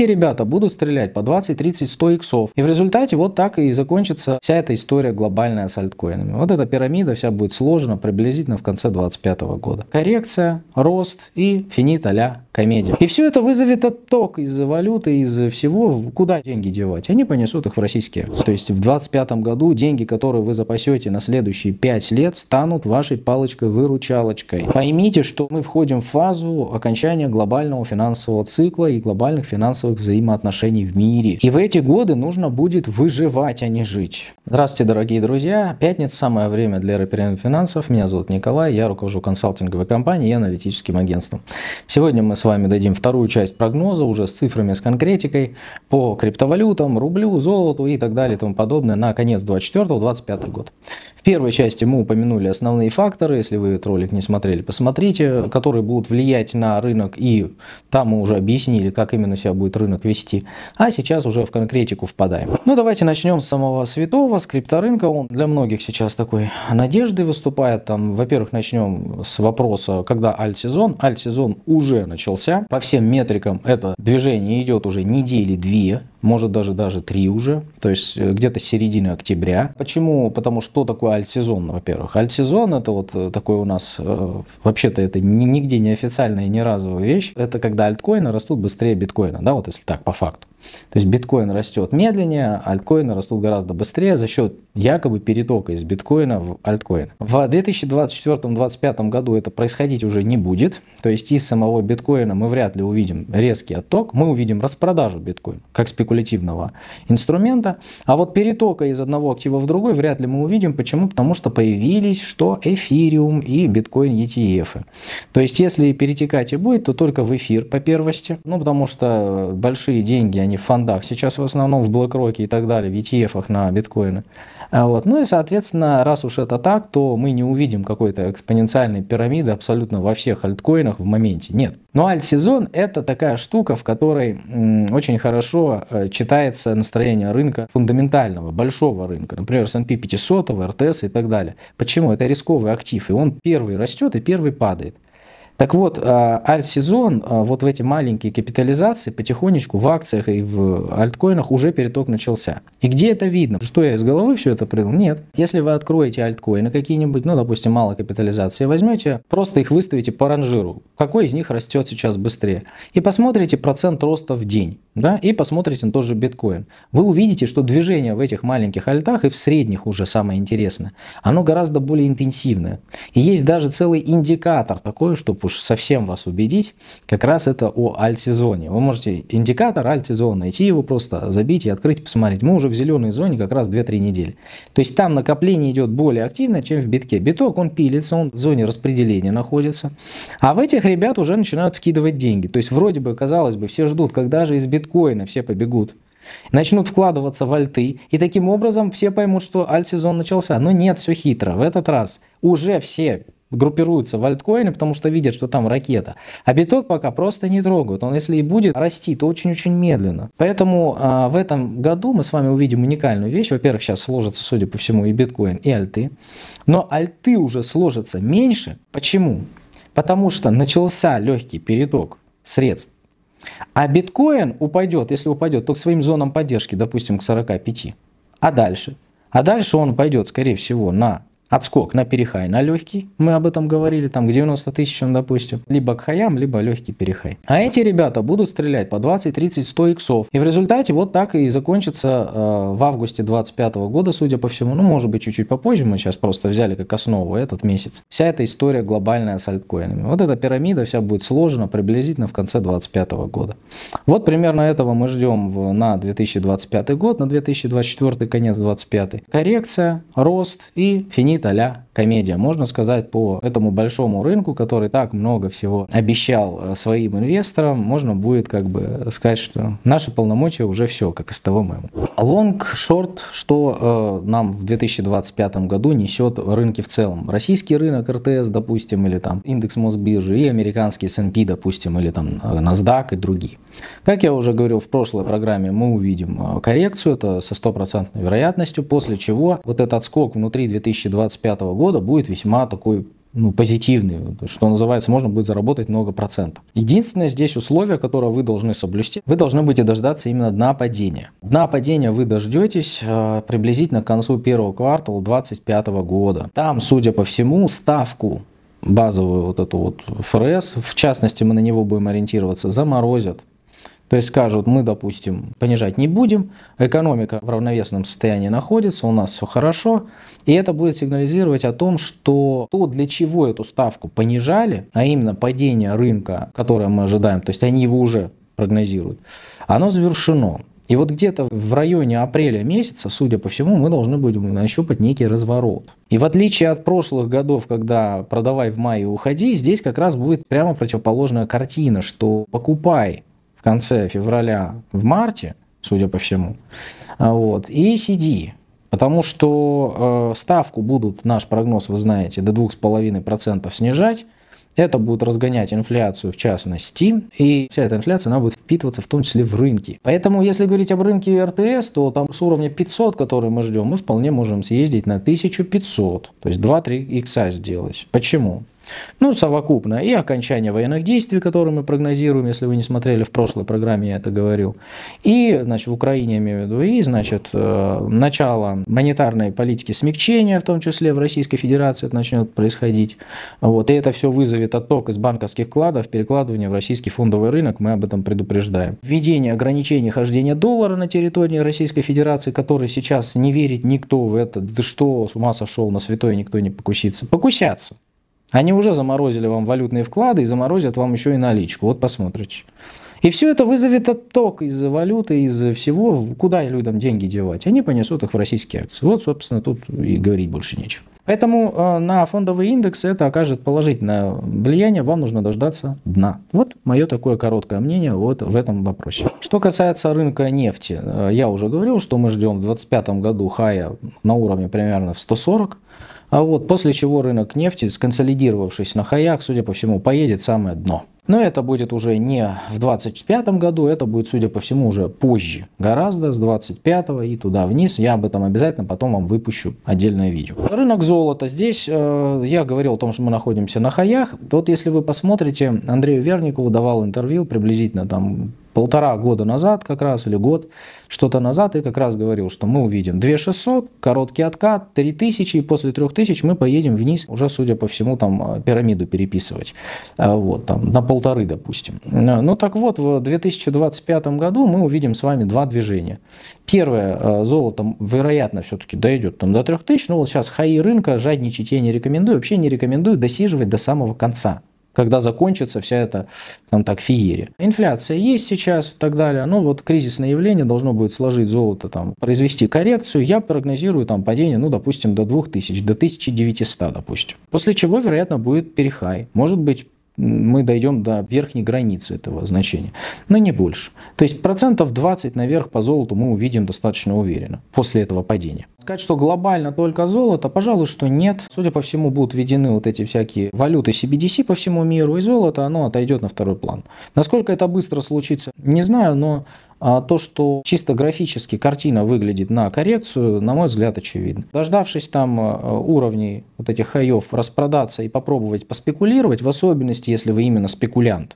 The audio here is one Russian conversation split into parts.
те ребята будут стрелять по 20, 30, 100 иксов. И в результате вот так и закончится вся эта история глобальная с альткоинами. Вот эта пирамида вся будет сложена приблизительно в конце 2025 года. Коррекция, рост и финит а комедия. И все это вызовет отток из валюты, из всего, куда деньги девать. Они понесут их в российские акции. То есть в 2025 году деньги, которые вы запасете на следующие 5 лет, станут вашей палочкой-выручалочкой. Поймите, что мы входим в фазу окончания глобального финансового цикла и глобальных финансовых взаимоотношений в мире. И в эти годы нужно будет выживать, а не жить. Здравствуйте, дорогие друзья. Пятница – самое время для репринг финансов. Меня зовут Николай, я руковожу консалтинговой компанией и аналитическим агентством. Сегодня мы с вами дадим вторую часть прогноза уже с цифрами, с конкретикой по криптовалютам, рублю, золоту и так далее и тому подобное на конец 2024-2025 год. В первой части мы упомянули основные факторы, если вы этот ролик не смотрели, посмотрите, которые будут влиять на рынок и там мы уже объяснили, как именно себя будет рынок вести. А сейчас уже в конкретику впадаем. Ну давайте начнем с самого святого, с крипторынка. Он для многих сейчас такой надеждой выступает. Там, во-первых, начнем с вопроса, когда альт-сезон. Альт-сезон уже начался начался. По всем метрикам это движение идет уже недели две, может даже даже три уже, то есть э, где-то с середины октября. Почему? Потому что такое альтсезон, во-первых. Альтсезон это вот э, такой у нас, э, вообще-то это нигде не официальная, и не разовая вещь. Это когда альткоины растут быстрее биткоина, да, вот если так по факту. То есть биткоин растет медленнее, а альткоины растут гораздо быстрее за счет якобы перетока из биткоина в альткоин. В 2024-2025 году это происходить уже не будет, то есть из самого биткоина мы вряд ли увидим резкий отток, мы увидим распродажу биткоина, как спекуляция спекулятивного инструмента. А вот перетока из одного актива в другой вряд ли мы увидим. Почему? Потому что появились что эфириум и биткоин ETF. То есть если перетекать и будет, то только в эфир по первости. Ну потому что большие деньги, они в фондах. Сейчас в основном в BlackRock и так далее, в ETF на биткоины. А вот. Ну и соответственно, раз уж это так, то мы не увидим какой-то экспоненциальной пирамиды абсолютно во всех альткоинах в моменте. Нет. Но альт-сезон это такая штука, в которой очень хорошо э, читается настроение рынка фундаментального, большого рынка, например, S&P 500, RTS и так далее. Почему? Это рисковый актив, и он первый растет и первый падает. Так вот, альт-сезон а, вот в эти маленькие капитализации потихонечку в акциях и в альткоинах уже переток начался. И где это видно? Что я из головы все это придумал? Нет. Если вы откроете альткоины какие-нибудь, ну, допустим, мало капитализации, возьмете, просто их выставите по ранжиру, какой из них растет сейчас быстрее, и посмотрите процент роста в день, да, и посмотрите на тот же биткоин. Вы увидите, что движение в этих маленьких альтах и в средних уже самое интересное, оно гораздо более интенсивное. И есть даже целый индикатор такой, что уж совсем вас убедить, как раз это о альт-сезоне. Вы можете индикатор альт-сезона найти, его просто забить и открыть, посмотреть. Мы уже в зеленой зоне как раз 2-3 недели. То есть там накопление идет более активно, чем в битке. Биток, он пилится, он в зоне распределения находится. А в этих ребят уже начинают вкидывать деньги. То есть вроде бы, казалось бы, все ждут, когда же из биткоина все побегут начнут вкладываться в альты, и таким образом все поймут, что альт-сезон начался. Но нет, все хитро. В этот раз уже все группируются в альткоины, потому что видят, что там ракета. А биток пока просто не трогают. Он если и будет расти, то очень-очень медленно. Поэтому а, в этом году мы с вами увидим уникальную вещь. Во-первых, сейчас сложится, судя по всему, и биткоин, и альты. Но альты уже сложатся меньше. Почему? Потому что начался легкий переток средств. А биткоин упадет, если упадет, то к своим зонам поддержки, допустим, к 45. А дальше? А дальше он пойдет, скорее всего, на Отскок на перехай, на легкий, мы об этом говорили, там к 90 тысячам, допустим, либо к хаям, либо легкий перехай. А эти ребята будут стрелять по 20, 30, 100 иксов. И в результате вот так и закончится э, в августе 25 года, судя по всему, ну может быть чуть-чуть попозже, мы сейчас просто взяли как основу этот месяц. Вся эта история глобальная с альткоинами. Вот эта пирамида вся будет сложена приблизительно в конце 25 года. Вот примерно этого мы ждем в, на 2025 год, на 2024 конец 25. Коррекция, рост и финит തല комедия, можно сказать, по этому большому рынку, который так много всего обещал э, своим инвесторам, можно будет как бы сказать, что наши полномочия уже все, как из того мема. Лонг-шорт, что э, нам в 2025 году несет рынки в целом. Российский рынок РТС, допустим, или там индекс Мосбиржи, и американский S&P, допустим, или там э, NASDAQ и другие. Как я уже говорил в прошлой программе, мы увидим э, коррекцию, это со стопроцентной вероятностью, после чего вот этот отскок внутри 2025 года года будет весьма такой ну, позитивный, что называется, можно будет заработать много процентов. Единственное здесь условие, которое вы должны соблюсти, вы должны будете дождаться именно дна падения. Дна падения вы дождетесь э, приблизительно к концу первого квартала 2025 года. Там, судя по всему, ставку базовую вот эту вот ФРС, в частности мы на него будем ориентироваться, заморозят то есть скажут, мы, допустим, понижать не будем, экономика в равновесном состоянии находится, у нас все хорошо, и это будет сигнализировать о том, что то, для чего эту ставку понижали, а именно падение рынка, которое мы ожидаем, то есть они его уже прогнозируют, оно завершено. И вот где-то в районе апреля месяца, судя по всему, мы должны будем нащупать некий разворот. И в отличие от прошлых годов, когда продавай в мае и уходи, здесь как раз будет прямо противоположная картина, что покупай в конце февраля, в марте, судя по всему, а, вот, и сиди. Потому что э, ставку будут, наш прогноз, вы знаете, до 2,5% снижать. Это будет разгонять инфляцию, в частности, и вся эта инфляция, она будет впитываться в том числе в рынки. Поэтому, если говорить об рынке РТС, то там с уровня 500, который мы ждем, мы вполне можем съездить на 1500, то есть 2-3 икса сделать. Почему? Ну, совокупно и окончание военных действий, которые мы прогнозируем, если вы не смотрели в прошлой программе, я это говорил, и, значит, в Украине, я имею в виду, и, значит, э, начало монетарной политики смягчения, в том числе в Российской Федерации это начнет происходить. Вот, и это все вызовет отток из банковских вкладов, перекладывание в российский фондовый рынок, мы об этом предупреждаем. Введение ограничений хождения доллара на территории Российской Федерации, который сейчас не верит никто в это, да что, с ума сошел на святой, никто не покусится. Покусятся. Они уже заморозили вам валютные вклады и заморозят вам еще и наличку. Вот посмотрите. И все это вызовет отток из валюты, из всего, куда людям деньги девать. Они понесут их в российские акции. Вот, собственно, тут и говорить больше нечего. Поэтому э, на фондовые индексы это окажет положительное влияние, вам нужно дождаться дна. Вот мое такое короткое мнение вот в этом вопросе. Что касается рынка нефти, э, я уже говорил, что мы ждем в 2025 году хая на уровне примерно в 140, а вот после чего рынок нефти, сконсолидировавшись на хаях, судя по всему, поедет самое дно. Но это будет уже не в 2025 году, это будет, судя по всему, уже позже, гораздо, с 25 и туда вниз. Я об этом обязательно потом вам выпущу отдельное видео. Рынок золота. Здесь э, я говорил о том, что мы находимся на хаях. Вот если вы посмотрите, Андрею Верникову давал интервью приблизительно там полтора года назад как раз, или год что-то назад, и как раз говорил, что мы увидим 2600, короткий откат, 3000, и после 3000 мы поедем вниз, уже, судя по всему, там э, пирамиду переписывать, а, вот, там, на полторы, допустим. Э, ну так вот, в 2025 году мы увидим с вами два движения. Первое, э, золото, вероятно, все-таки дойдет там до 3000, ну вот сейчас хаи рынка, жадничать я не рекомендую, вообще не рекомендую досиживать до самого конца когда закончится вся эта, там так, феерия. Инфляция есть сейчас и так далее, Ну вот кризисное явление должно будет сложить золото, там, произвести коррекцию. Я прогнозирую там падение, ну, допустим, до 2000, до 1900, допустим. После чего, вероятно, будет перехай. Может быть, мы дойдем до верхней границы этого значения, но не больше. То есть процентов 20 наверх по золоту мы увидим достаточно уверенно после этого падения. Сказать, что глобально только золото, пожалуй, что нет. Судя по всему, будут введены вот эти всякие валюты CBDC по всему миру, и золото, оно отойдет на второй план. Насколько это быстро случится, не знаю, но а, то, что чисто графически картина выглядит на коррекцию, на мой взгляд, очевидно. Дождавшись там а, уровней вот этих хайов распродаться и попробовать поспекулировать, в особенности, если вы именно спекулянт,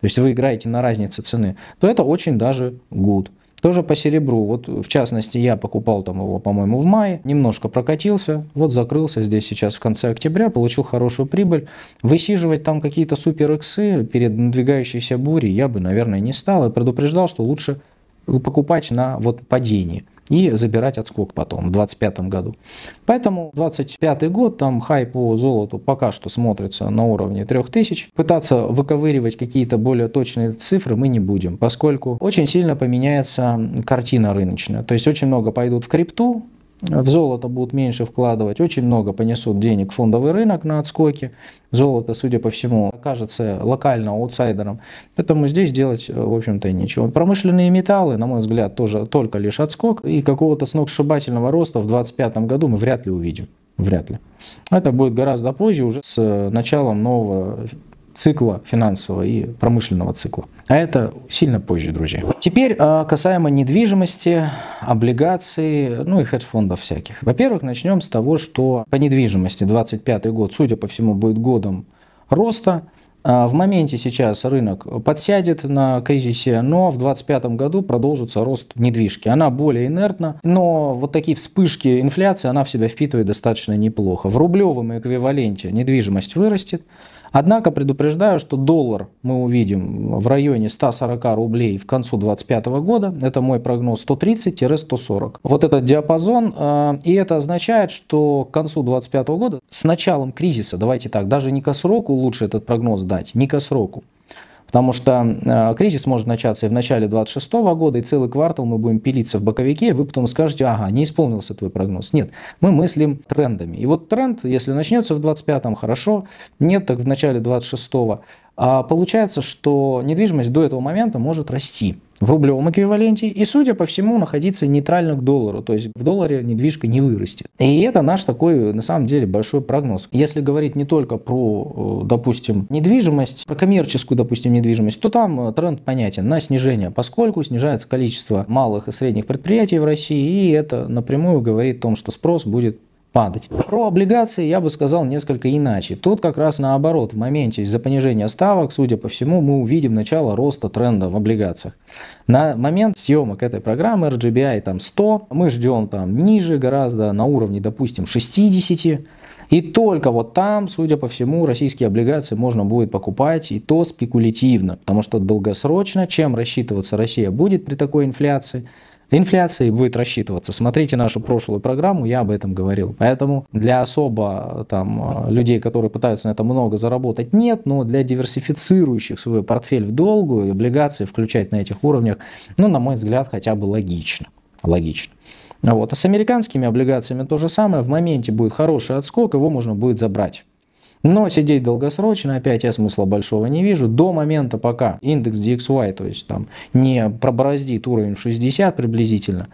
то есть вы играете на разнице цены, то это очень даже good. Тоже по серебру. Вот в частности я покупал там его, по-моему, в мае, немножко прокатился, вот закрылся здесь сейчас в конце октября, получил хорошую прибыль. Высиживать там какие-то супер иксы перед надвигающейся бурей я бы, наверное, не стал и предупреждал, что лучше покупать на вот падении и забирать отскок потом в 2025 году. Поэтому 2025 год, там хай по золоту пока что смотрится на уровне 3000. Пытаться выковыривать какие-то более точные цифры мы не будем, поскольку очень сильно поменяется картина рыночная. То есть очень много пойдут в крипту, в золото будут меньше вкладывать, очень много понесут денег фондовый рынок на отскоке. Золото, судя по всему, окажется локально аутсайдером. Поэтому здесь делать, э, в общем-то, ничего. Промышленные металлы, на мой взгляд, тоже только лишь отскок. И какого-то сногсшибательного роста в 2025 году мы вряд ли увидим. Вряд ли. Это будет гораздо позже, уже с э, началом нового цикла финансового и промышленного цикла. А это сильно позже, друзья. Теперь а, касаемо недвижимости, облигаций, ну и хедж-фондов всяких. Во-первых, начнем с того, что по недвижимости 25 год, судя по всему, будет годом роста. А, в моменте сейчас рынок подсядет на кризисе, но в 2025 году продолжится рост недвижки. Она более инертна, но вот такие вспышки инфляции она в себя впитывает достаточно неплохо. В рублевом эквиваленте недвижимость вырастет, Однако предупреждаю, что доллар мы увидим в районе 140 рублей в концу 2025 года. Это мой прогноз 130-140. Вот этот диапазон. Э, и это означает, что к концу 2025 года, с началом кризиса, давайте так, даже не ко сроку лучше этот прогноз дать, не ко сроку, Потому что э, кризис может начаться и в начале 26 года, и целый квартал мы будем пилиться в боковике, и вы потом скажете, ага, не исполнился твой прогноз. Нет, мы мыслим трендами. И вот тренд, если начнется в 25-м, хорошо, нет, так в начале 26-го а получается, что недвижимость до этого момента может расти в рублевом эквиваленте и, судя по всему, находиться нейтрально к доллару. То есть в долларе недвижка не вырастет. И это наш такой, на самом деле, большой прогноз. Если говорить не только про, э, допустим, недвижимость, про коммерческую, допустим, недвижимость, то там э, тренд понятен на снижение, поскольку снижается количество малых и средних предприятий в России, и это напрямую говорит о том, что спрос будет падать. Про облигации я бы сказал несколько иначе. Тут как раз наоборот, в моменте из-за понижения ставок, судя по всему, мы увидим начало роста тренда в облигациях. На момент съемок этой программы RGBI там 100, мы ждем там ниже гораздо, на уровне, допустим, 60, и только вот там, судя по всему, российские облигации можно будет покупать, и то спекулятивно, потому что долгосрочно, чем рассчитываться Россия будет при такой инфляции – инфляцией будет рассчитываться. Смотрите нашу прошлую программу, я об этом говорил. Поэтому для особо там, людей, которые пытаются на это много заработать, нет, но для диверсифицирующих свой портфель в долгую, облигации включать на этих уровнях, ну, на мой взгляд, хотя бы логично. Логично. Вот. А с американскими облигациями то же самое. В моменте будет хороший отскок, его можно будет забрать. Но сидеть долгосрочно, опять я смысла большого не вижу. До момента, пока индекс DXY, то есть там не пробороздит уровень 60 приблизительно,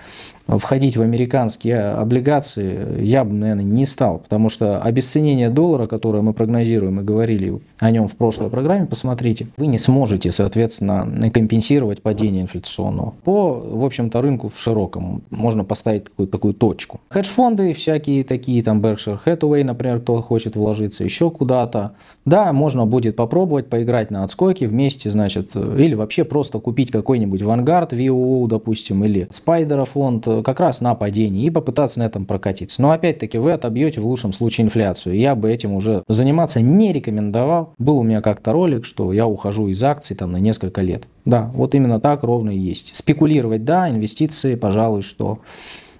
входить в американские облигации я бы, наверное, не стал, потому что обесценение доллара, которое мы прогнозируем и говорили о нем в прошлой программе, посмотрите, вы не сможете, соответственно, компенсировать падение инфляционного. По, в общем-то, рынку в широком можно поставить такую, такую точку. Хедж-фонды всякие такие, там Berkshire Hathaway, например, кто хочет вложиться еще куда-то. Да, можно будет попробовать поиграть на отскоке вместе, значит, или вообще просто купить какой-нибудь Vanguard VOO, допустим, или Spider фонд как раз на падении и попытаться на этом прокатиться. Но опять-таки вы отобьете в лучшем случае инфляцию. Я бы этим уже заниматься не рекомендовал. Был у меня как-то ролик, что я ухожу из акций там на несколько лет. Да, вот именно так ровно и есть. Спекулировать, да, инвестиции, пожалуй, что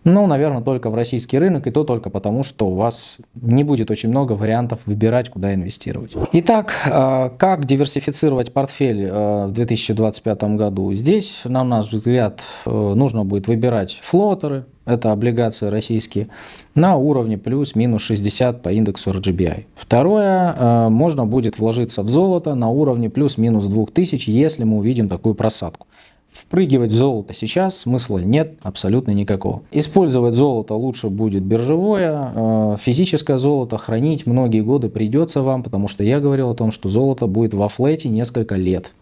ну, наверное, только в российский рынок, и то только потому, что у вас не будет очень много вариантов выбирать, куда инвестировать. Итак, э, как диверсифицировать портфель э, в 2025 году? Здесь, на наш взгляд, э, нужно будет выбирать флотеры, это облигации российские, на уровне плюс-минус 60 по индексу RGBI. Второе, можно будет вложиться в золото на уровне плюс-минус 2000, если мы увидим такую просадку. Впрыгивать в золото сейчас смысла нет абсолютно никакого. Использовать золото лучше будет биржевое, э, физическое золото хранить многие годы придется вам, потому что я говорил о том, что золото будет во флете несколько лет.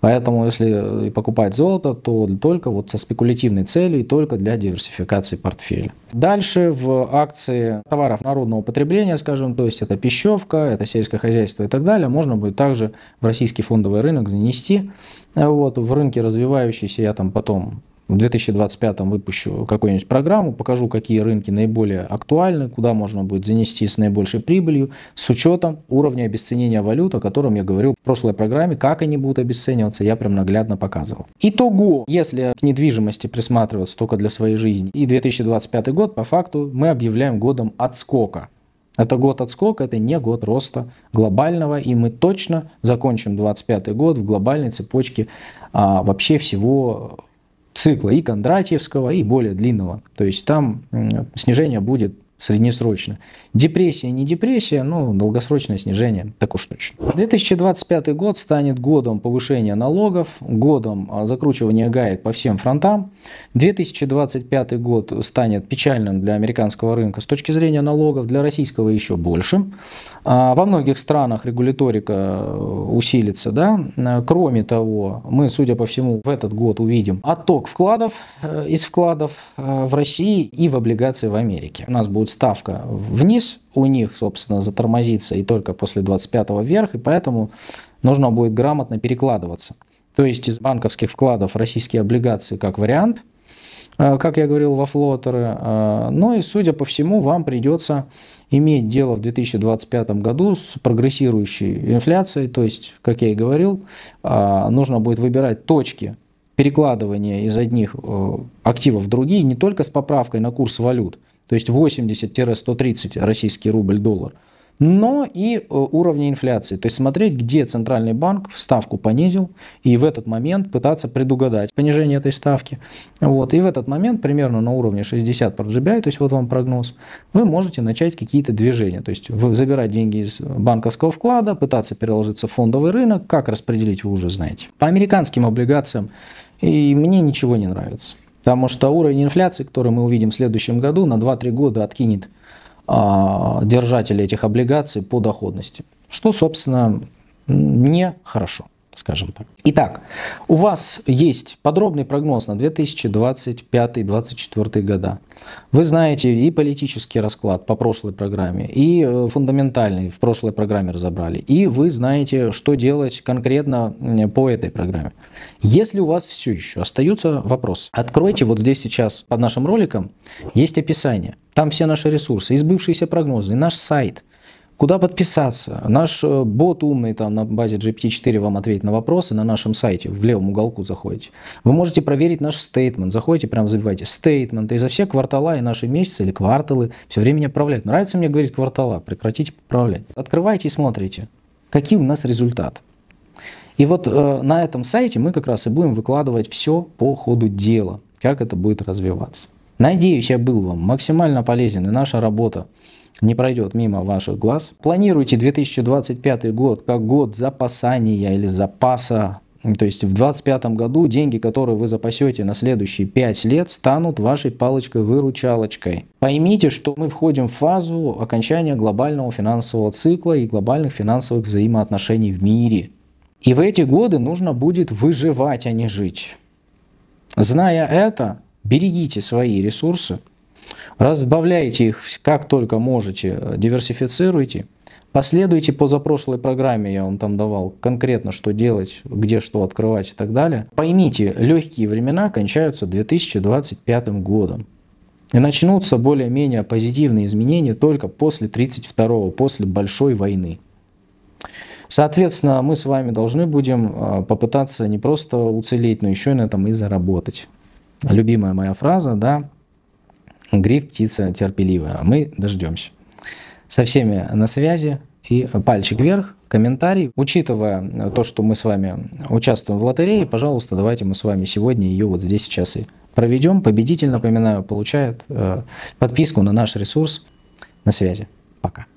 Поэтому, если покупать золото, то только вот со спекулятивной целью и только для диверсификации портфеля. Дальше в акции товаров народного потребления, скажем, то есть это пищевка, это сельское хозяйство и так далее, можно будет также в российский фондовый рынок занести. Вот, в рынке развивающийся я там потом в 2025 выпущу какую-нибудь программу, покажу, какие рынки наиболее актуальны, куда можно будет занести с наибольшей прибылью, с учетом уровня обесценения валют, о котором я говорил в прошлой программе, как они будут обесцениваться, я прям наглядно показывал. Итого, если к недвижимости присматриваться только для своей жизни, и 2025 год, по факту, мы объявляем годом отскока. Это год отскока, это не год роста глобального, и мы точно закончим 2025 год в глобальной цепочке а, вообще всего цикла, и Кондратьевского, и более длинного. То есть там снижение будет среднесрочно. Депрессия, не депрессия, но долгосрочное снижение, так уж точно. 2025 год станет годом повышения налогов, годом а, закручивания гаек по всем фронтам. 2025 год станет печальным для американского рынка с точки зрения налогов, для российского еще больше. А, во многих странах регуляторика э, усилится. Да? Кроме того, мы, судя по всему, в этот год увидим отток вкладов э, из вкладов э, в России и в облигации в Америке. У нас будут ставка вниз у них, собственно, затормозится и только после 25-го вверх, и поэтому нужно будет грамотно перекладываться. То есть из банковских вкладов российские облигации как вариант, э, как я говорил, во флотеры. Э, ну и, судя по всему, вам придется иметь дело в 2025 году с прогрессирующей инфляцией. То есть, как я и говорил, э, нужно будет выбирать точки перекладывания из одних активов в другие не только с поправкой на курс валют, то есть 80-130 российский рубль-доллар, но и э, уровни инфляции. То есть смотреть, где центральный банк ставку понизил, и в этот момент пытаться предугадать понижение этой ставки. Вот. И в этот момент, примерно на уровне 60 GBI, то есть вот вам прогноз, вы можете начать какие-то движения. То есть вы забирать деньги из банковского вклада, пытаться переложиться в фондовый рынок, как распределить вы уже знаете. По американским облигациям и мне ничего не нравится. Потому что уровень инфляции, который мы увидим в следующем году, на 2-3 года откинет а, держателей этих облигаций по доходности. Что, собственно, не хорошо скажем так. Итак, у вас есть подробный прогноз на 2025-2024 года. Вы знаете и политический расклад по прошлой программе, и э, фундаментальный в прошлой программе разобрали, и вы знаете, что делать конкретно по этой программе. Если у вас все еще остаются вопросы, откройте вот здесь сейчас под нашим роликом, есть описание. Там все наши ресурсы, избывшиеся прогнозы, наш сайт – Куда подписаться? Наш э, бот умный там на базе GPT-4 вам ответит на вопросы на нашем сайте, в левом уголку заходите. Вы можете проверить наш стейтмент. Заходите, прям забивайте стейтмент. И за все квартала и наши месяцы или кварталы все время не отправлять. Нравится мне говорить квартала, прекратите поправлять. Открывайте и смотрите, какие у нас результат. И вот э, на этом сайте мы как раз и будем выкладывать все по ходу дела, как это будет развиваться. Надеюсь, я был вам максимально полезен, и наша работа не пройдет мимо ваших глаз. Планируйте 2025 год как год запасания или запаса то есть в 2025 году деньги, которые вы запасете на следующие 5 лет, станут вашей палочкой-выручалочкой. Поймите, что мы входим в фазу окончания глобального финансового цикла и глобальных финансовых взаимоотношений в мире. И в эти годы нужно будет выживать, а не жить. Зная это, берегите свои ресурсы, Разбавляйте их как только можете, э, диверсифицируйте. Последуйте позапрошлой программе, я вам там давал конкретно, что делать, где что открывать и так далее. Поймите, легкие времена кончаются 2025 годом. И начнутся более-менее позитивные изменения только после 32-го, после Большой войны. Соответственно, мы с вами должны будем э, попытаться не просто уцелеть, но еще и на этом и заработать. Любимая моя фраза, да, Гриф птица терпеливая. А мы дождемся. Со всеми на связи. И пальчик вверх, комментарий. Учитывая э, то, что мы с вами участвуем в лотерее, пожалуйста, давайте мы с вами сегодня ее вот здесь сейчас и проведем. Победитель, напоминаю, получает э, подписку на наш ресурс. На связи. Пока.